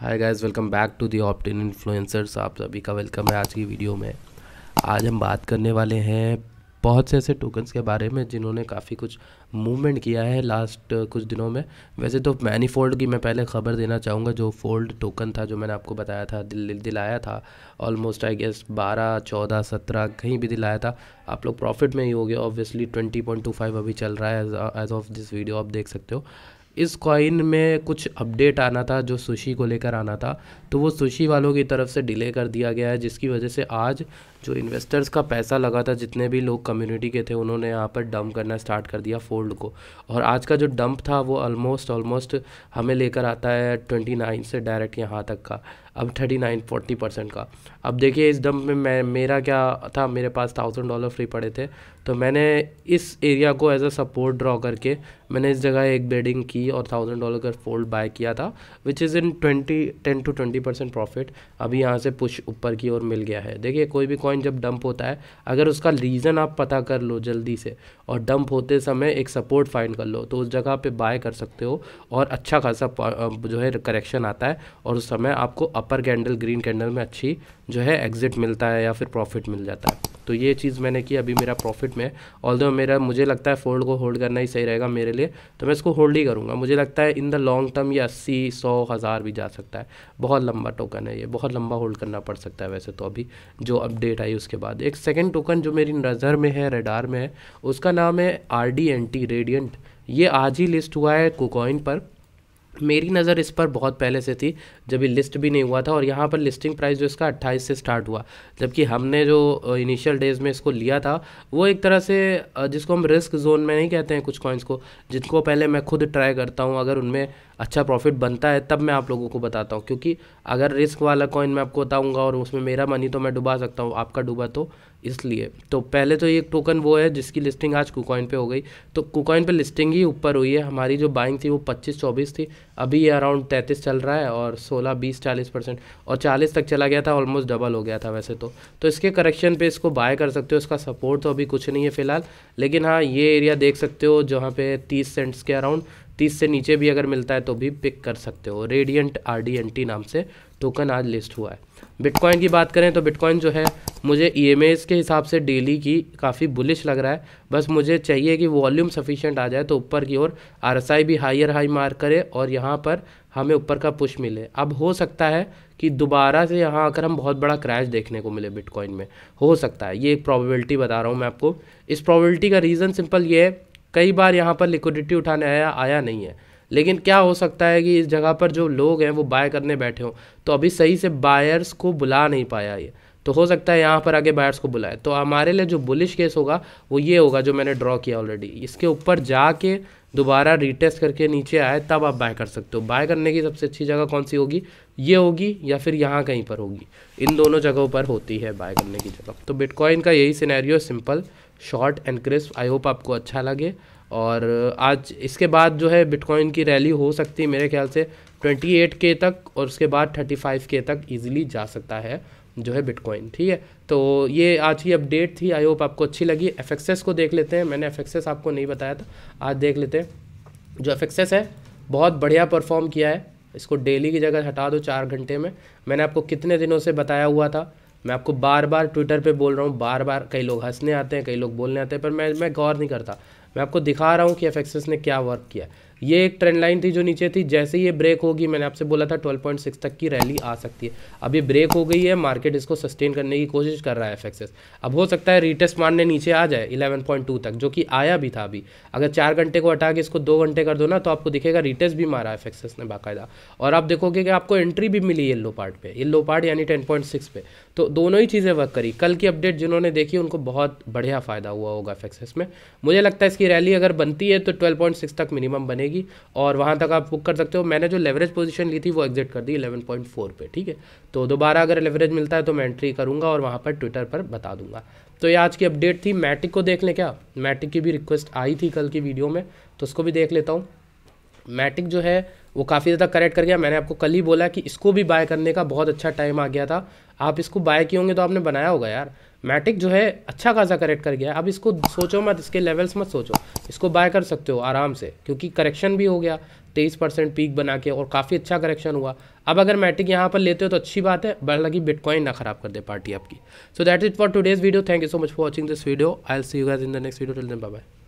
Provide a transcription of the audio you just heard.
hi guys welcome back to the Optin influencers आप सभी का वेलकम है आज की वीडियो में आज हम बात करने वाले हैं बहुत से ऐसे टोकन्स के बारे में जिन्होंने काफ़ी कुछ मूवमेंट किया है लास्ट कुछ दिनों में वैसे तो मैनीफोल्ड की मैं पहले खबर देना चाहूँगा जो फोल्ड टोकन था जो मैंने आपको बताया था दिल दिलाया था ऑलमोस्ट आई गेस बारह चौदह सत्रह कहीं भी दिलाया था आप लोग प्रॉफिट में ही हो गए obviously twenty point two five अभी चल रहा है एज ऑफ दिस वीडियो आप देख सकते हो इस कॉइन में कुछ अपडेट आना था जो सुशी को लेकर आना था तो वो सुशी वालों की तरफ से डिले कर दिया गया है जिसकी वजह से आज जो इन्वेस्टर्स का पैसा लगा था जितने भी लोग कम्युनिटी के थे उन्होंने यहाँ पर डंप करना स्टार्ट कर दिया फोल्ड को और आज का जो डंप था वो ऑलमोस्ट ऑलमोस्ट हमें लेकर आता है ट्वेंटी नाइन से डायरेक्ट यहाँ तक का अब थर्टी नाइन फोर्टी परसेंट का अब देखिए इस डंप में मैं मेरा क्या था मेरे पास थाउजेंड डॉलर फ्री पड़े थे तो मैंने इस एरिया को एज अ सपोर्ट ड्रॉ करके मैंने इस जगह एक बेडिंग की और थाउजेंड डॉलर का फोल्ड बाय किया था which is in twenty ten to twenty percent profit अभी यहाँ से पुश ऊपर की ओर मिल गया है देखिए कोई भी कॉइन जब डंप होता है अगर उसका रीज़न आप पता कर लो जल्दी से और डंप होते समय एक सपोर्ट फाइंड कर लो तो उस जगह पर बाय कर सकते हो और अच्छा खासा जो है करेक्शन आता है और उस समय आपको up upper candle green candle में अच्छी जो है एग्जिट मिलता है या फिर प्रॉफिट मिल जाता है तो ये चीज़ मैंने की अभी मेरा प्रॉफिट में ऑल मेरा मुझे लगता है फोल्ड को होल्ड करना ही सही रहेगा मेरे लिए तो मैं इसको होल्ड ही करूँगा मुझे लगता है इन द लॉन्ग टर्म ये अस्सी सौ हज़ार भी जा सकता है बहुत लंबा टोकन है ये बहुत लंबा होल्ड करना पड़ सकता है वैसे तो अभी जो अपडेट आई उसके बाद एक सेकेंड टोकन जो मेरी नज़र में है रेडार में है उसका नाम है R D N T radiant ये आज ही लिस्ट हुआ है कोकॉइन पर मेरी नज़र इस पर बहुत पहले से थी जब ये लिस्ट भी नहीं हुआ था और यहाँ पर लिस्टिंग प्राइस जो इसका 28 से स्टार्ट हुआ जबकि हमने जो इनिशियल डेज़ में इसको लिया था वो एक तरह से जिसको हम रिस्क जोन में नहीं कहते हैं कुछ कॉइन्स को जिनको पहले मैं खुद ट्राई करता हूँ अगर उनमें अच्छा प्रॉफिट बनता है तब मैं आप लोगों को बताता हूँ क्योंकि अगर रिस्क वाला कॉइन मैं आपको बताऊँगा और उसमें मेरा मनी तो मैं डुबा सकता हूँ आपका डूबा तो इसलिए तो पहले तो ये टोकन वो है जिसकी लिस्टिंग आज कुकॉइन पे हो गई तो कुकॉइन पे लिस्टिंग ही ऊपर हुई है हमारी जो बाइंग थी वो 25 24 थी अभी ये अराउंड 33 चल रहा है और 16 20 40 परसेंट और 40 तक चला गया था ऑलमोस्ट डबल हो गया था वैसे तो तो इसके करेक्शन पे इसको बाय कर सकते हो इसका सपोर्ट तो अभी कुछ नहीं है फिलहाल लेकिन हाँ ये एरिया देख सकते हो जहाँ पे तीस सेंट्स के अराउंड तीस से नीचे भी अगर मिलता है तो भी पिक कर सकते हो रेडियंट आर नाम से टोकन आज लिस्ट हुआ है बिटकॉइन की बात करें तो बिटकॉइन जो है मुझे ई e के हिसाब से डेली की काफ़ी बुलिश लग रहा है बस मुझे चाहिए कि वॉल्यूम सफिशेंट आ जाए तो ऊपर की ओर आर भी हाइयर हाई मार्क करे और यहाँ पर हमें ऊपर का पुश मिले अब हो सकता है कि दोबारा से यहाँ आकर हम बहुत बड़ा क्रैश देखने को मिले बिटकॉइन में हो सकता है ये एक प्रॉबिलिटी बता रहा हूँ मैं आपको इस प्रॉबिलिटी का रीज़न सिंपल ये है कई बार यहाँ पर लिक्विडिटी उठाने आया आया नहीं है लेकिन क्या हो सकता है कि इस जगह पर जो लोग हैं वो बाय करने बैठे हों तो अभी सही से बायर्स को बुला नहीं पाया ये तो हो सकता है यहाँ पर आगे बायर्स को बुलाए तो हमारे लिए जो बुलिश केस होगा वो ये होगा जो मैंने ड्रॉ किया ऑलरेडी इसके ऊपर जाके दोबारा रीटेस्ट करके नीचे आए तब आप बाय कर सकते हो बाय करने की सबसे अच्छी जगह कौन सी होगी ये होगी या फिर यहाँ कहीं पर होगी इन दोनों जगहों पर होती है बाय करने की जगह तो बिटकॉइन का यही scenario simple short and crisp I hope आपको अच्छा लगे और आज इसके बाद जो है बिटकॉइन की रैली हो सकती है मेरे ख्याल से 28 के तक और उसके बाद 35 के तक इजीली जा सकता है जो है बिटकॉइन ठीक है तो ये आज की अपडेट थी आई होप आपको अच्छी लगी एफ को देख लेते हैं मैंने एफ आपको नहीं बताया था आज देख लेते हैं जो एफ है बहुत बढ़िया परफॉर्म किया है इसको डेली की जगह हटा दो चार घंटे में मैंने आपको कितने दिनों से बताया हुआ था मैं आपको बार बार ट्विटर पे बोल रहा हूँ बार बार कई लोग हंसने आते हैं कई लोग बोलने आते हैं पर मैं मैं गौर नहीं करता मैं आपको दिखा रहा हूँ कि एफ ने क्या वर्क किया ये एक ट्रेंड लाइन थी जो नीचे थी जैसे ये ब्रेक होगी मैंने आपसे बोला था 12.6 तक की रैली आ सकती है अब ये ब्रेक हो गई है मार्केट इसको सस्टेन करने की कोशिश कर रहा है एफएक्सएस अब हो सकता है रीटेस्ट मारने नीचे आ जाए 11.2 तक जो कि आया भी था अभी अगर चार घंटे को हटा के इसको दो घंटे कर दो ना तो आपको दिखेगा रिटेस्ट भी मारा एफ ने बाकायदा और आप देखोगे कि आपको एंट्री भी मिली येल्लो पार्ट पर येल्लो पार्ट यानी टेन पे तो दोनों ही चीज़ें वर्क करी कल की अपडेट जिन्होंने देखी उनको बहुत बढ़िया फ़ायदा हुआ होगा एफ में मुझे लगता है इसकी रैली अगर बनती है तो ट्वेल्व तक मिनिमम बनेगी रहेगी और वहाँ तक आप बुक कर सकते हो मैंने जो लेवरेज पोजीशन ली थी वो एग्जिट कर दी 11.4 पे ठीक है तो दोबारा अगर लेवरेज मिलता है तो मैं एंट्री करूँगा और वहाँ पर ट्विटर पर बता दूंगा तो ये आज की अपडेट थी मैटिक को देख लें क्या मैटिक की भी रिक्वेस्ट आई थी कल की वीडियो में तो उसको भी देख लेता हूँ मैटिक जो है वो काफ़ी ज़्यादा करेक्ट कर गया मैंने आपको कल ही बोला कि इसको भी बाय करने का बहुत अच्छा टाइम आ गया था आप इसको बाय किए होंगे तो आपने बनाया होगा यार मैटिक जो है अच्छा खासा करेक्ट कर गया अब इसको सोचो मत इसके लेवल्स मत सोचो इसको बाय कर सकते हो आराम से क्योंकि करेक्शन भी हो गया तेईस परसेंट पीक बना के और काफ़ी अच्छा करेक्शन हुआ अब अगर मैटिक यहाँ पर लेते हो तो अच्छी बात है बढ़ लगी बिटकॉइन ना खराब कर दे पार्टी आपकी so that is for today's video thank you so much for watching this video I'll see you guys in the next video till then bye